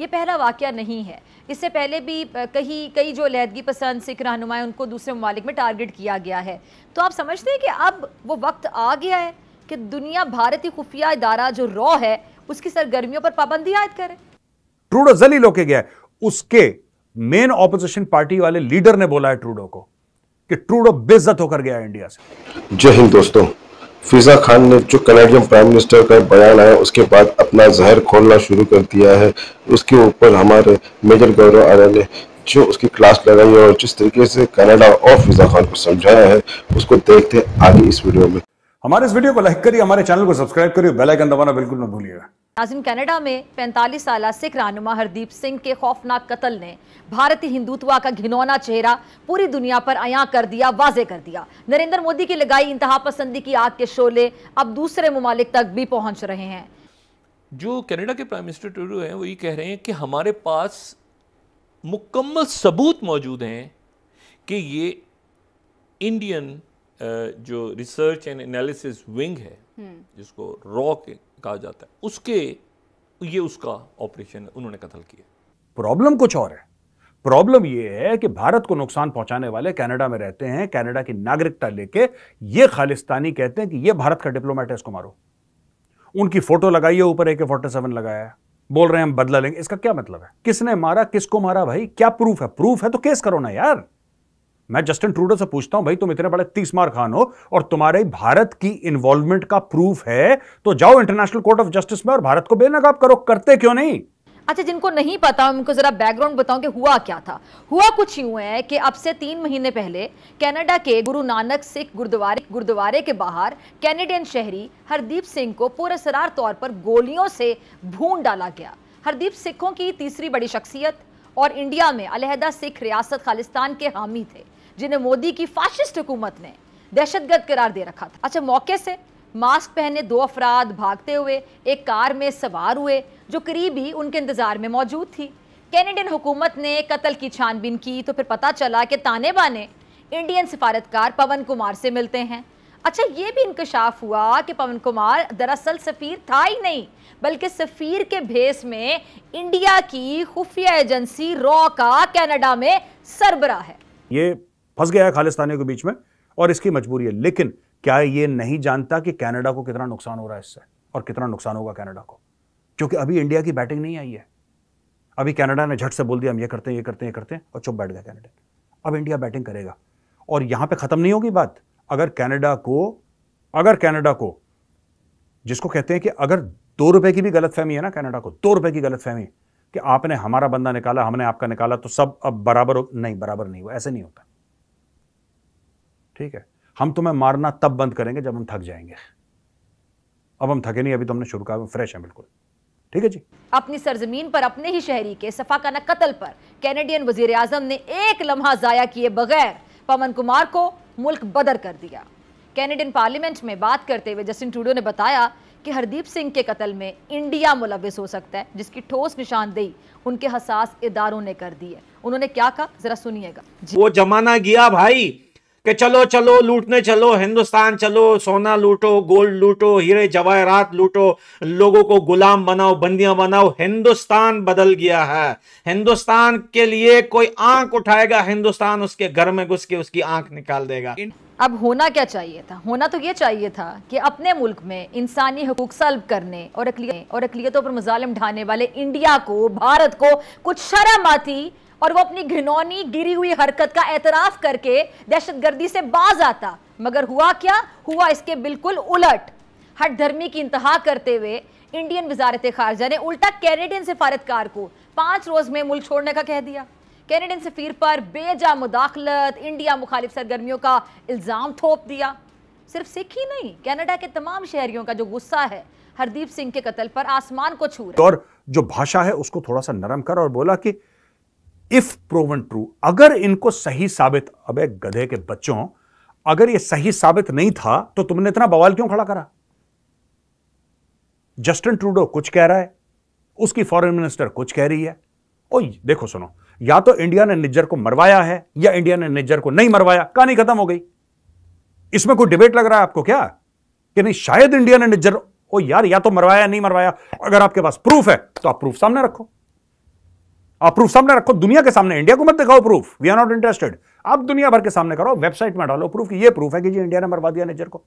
ये पहला वाक़ नहीं है इससे पहले भी कहीं कई जो लहदगी पसंद सिख रहनुमाएँ उनको दूसरे ममालिक में टारगेट किया गया है तो आप समझते हैं कि अब वो वक्त आ गया है कि दुनिया भारतीय खुफिया इदारा जो रॉ है उसकी सरगर्मियों पर पाबंदी आयद करे ट्रूडो जलील लोके गया उसके मेन ऑपोजिशन पार्टी वाले लीडर ने बोला है ट्रूडो को कि ट्रूडो बेजत होकर गया इंडिया से जय हिंद दोस्तों फिजा खान ने जो कनाडियन प्राइम मिनिस्टर का बयान आया उसके बाद अपना जहर खोलना शुरू कर दिया है उसके ऊपर हमारे मेजर गौरव आर्य ने जो उसकी क्लास लगाई है और जिस तरीके से कनाडा और फिजा खान को समझाया है उसको देखते हैं आगे इस वीडियो में हमारे इस वीडियो को लाइक करिए हमारे चैनल को सब्सक्राइब करिए बेल आइकन दबाना बिल्कुल मत भूलिएगा नाजिम कनाडा में 45 साल सिख रहनुमा हरदीप सिंह के खौफनाक कत्ल ने भारतीय हिंदुत्व का घिनौना चेहरा पूरी दुनिया पर आया कर दिया वाजे कर दिया नरेंद्र मोदी की लगाई इंतहा पसंदी की आग के शोले अब दूसरे ममालिक तक भी पहुंच रहे हैं जो कनाडा के प्राइम मिनिस्टर टूडू हैं वो ये कह रहे हैं कि हमारे पास मुकम्मल सबूत मौजूद हैं कि ये इंडियन जो रिसर्च एंड एनालिसिस विंग है हम्म। जिसको रॉक कहा जाता है उसके ये उसका ऑपरेशन उन्होंने कत्ल किया प्रॉब्लम कुछ और है प्रॉब्लम ये है कि भारत को नुकसान पहुंचाने वाले कनाडा में रहते हैं कनाडा की नागरिकता लेके ये खालिस्तानी कहते हैं कि ये भारत का डिप्लोमेट है इसको मारो उनकी फोटो लगाई है ऊपर ए के फोर्टी सेवन लगाया है बोल रहे हैं हम बदला लेंगे इसका क्या मतलब है किसने मारा किसको मारा भाई क्या प्रूफ है प्रूफ है तो केस करो ना यार मैं जस्टिन ट्रूडो से पूछता हूं भाई तुम इतने बड़े तीस मार खान हो और तुम्हारे भारत की इन्वॉल्वमेंट का प्रूफ है तो जाओ इंटरनेशनल कोर्ट ऑफ जस्टिस में और भारत को बेनकाब करो करते क्यों नहीं अच्छा जिनको नहीं पता उनको जरा बैकग्राउंड बताऊं कि हुआ क्या था हुआ कुछ यूं है कि अब से तीन महीने पहले कनाडा के गुरु नानक सिख गुरुद्वारे गुरुद्वारे के बाहर कैनेडियन शहरी हरदीप सिंह को पुरसरार तौर पर गोलियों से भून डाला गया हरदीप सिखों की तीसरी बड़ी शख्सियत और इंडिया में अलहदा सिख रियासत खालिस्तान के हामी थे जिन्हें मोदी की फासिस्ट हुकूमत ने दहशतगर्द करार दे रखा था अच्छा मौके से मास्क पहने दो अफराद भागते हुए एक कार में सवार हुए जो करीब ही उनके इंतज़ार में मौजूद थी कैनेडियन हुकूमत ने कत्ल की छानबीन की तो फिर पता चला कि ताने बाने इंडियन सिफारतकार पवन कुमार से मिलते हैं अच्छा ये भी इंकशाफ हुआ कि पवन कुमार दरअसल सफ़ीर था ही नहीं बल्कि सफ़ीर के भेस में इंडिया की खुफिया एजेंसी रॉ का कनाडा में सरबरा है ये फंस गया है खालिस्तानियों के बीच में और इसकी मजबूरी है लेकिन क्या ये नहीं जानता कि कैनेडा को कितना नुकसान हो रहा है इससे और कितना नुकसान होगा कैनेडा को क्योंकि अभी इंडिया की बैटिंग नहीं आई है अभी कैनेडा ने झट से बोल दिया हम ये करते हैं ये करते हैं ये करते हैं और चुप बैठ गया कैनेडा अब इंडिया बैटिंग करेगा और यहां पे खत्म नहीं होगी बात अगर कैनेडा को अगर कैनेडा को जिसको कहते हैं कि अगर दो रुपए की भी गलत फहमी है ना कैनेडा को दो रुपए की गलत फहमी कि आपने हमारा बंदा निकाला हमने आपका निकाला तो सब अब बराबर हो नहीं बराबर नहीं हुआ ऐसे नहीं होता ठीक है हम तुम्हें मारना तब बंद करेंगे जब हम थक जाएंगे अब हम थके नहीं अभी तुमने तो शुरू कहा फ्रेश है बिल्कुल ठीक है जी अपनी सरजमीन पर अपने ही शहरी के सफाकाना कत्ल पर कैनेडियन वजीर आजम ने एक लम्हा जाया किए बगैर पवन कुमार को मुल्क बदर कर दिया कैनेडियन पार्लियामेंट में बात करते हुए जस्टिन ट्रूडो ने बताया कि हरदीप सिंह के कत्ल में इंडिया मुलविस हो सकता है जिसकी ठोस निशानदेही उनके हसास इदारों ने कर दी है उन्होंने क्या कहा जरा सुनिएगा वो जमाना गया भाई कि चलो चलो लूटने चलो हिंदुस्तान चलो सोना लूटो गोल्ड लूटो हीरे जवाहरात लूटो लोगों को गुलाम बनाओ बंदियां बनाओ हिंदुस्तान बदल गया है हिंदुस्तान के लिए कोई आंख उठाएगा हिंदुस्तान उसके घर में घुस के उसकी आंख निकाल देगा अब होना क्या चाहिए था होना तो ये चाहिए था कि अपने मुल्क में इंसानी हकूक सल्ब करने और और अकलियतों पर मुजालिम ढाने वाले इंडिया को भारत को कुछ शर्म आती और वो अपनी घिनौनी गिरी हुई हरकत का एतराफ करके दहशतगर्दी से बाज आता मगर हुआ क्या हुआ इसके बिल्कुल उलट हट धर्मी की इंतहा करते हुए इंडियन वजारत खारजा ने उल्टा कैनेडियन सिफारतकार को पांच रोज में मुल्क छोड़ने का कह दिया कैनेडियन सफीर पर बेजा मुदाखलत इंडिया मुखालिफ सरगर्मियों का इल्ज़ाम थोप दिया सिर्फ सिख ही नहीं कैनेडा के तमाम शहरियों का जो गुस्सा है हरदीप सिंह के कत्ल पर आसमान को छू और जो भाषा है उसको थोड़ा सा नरम कर और बोला कि इफ प्रोवन ट्रू अगर इनको सही साबित अबे गधे के बच्चों अगर ये सही साबित नहीं था तो तुमने इतना बवाल क्यों खड़ा करा जस्टिन ट्रूडो कुछ कह रहा है उसकी फॉरेन मिनिस्टर कुछ कह रही है ओ देखो सुनो या तो इंडिया ने निज्जर को मरवाया है या इंडिया ने निज्जर को नहीं मरवाया कहानी खत्म हो गई इसमें कोई डिबेट लग रहा है आपको क्या कि नहीं शायद इंडिया ने निज्जर ओ यार या तो मरवाया नहीं मरवाया अगर आपके पास प्रूफ है तो आप प्रूफ सामने रखो प्रूफ सामने रखो दुनिया के सामने इंडिया को मत दिखाओ proof we are not interested आप दुनिया भर के सामने करो वेबसाइट में डालो प्रूफ ये प्रूफ है कि जी इंडिया ने मरवा दिया नेचर को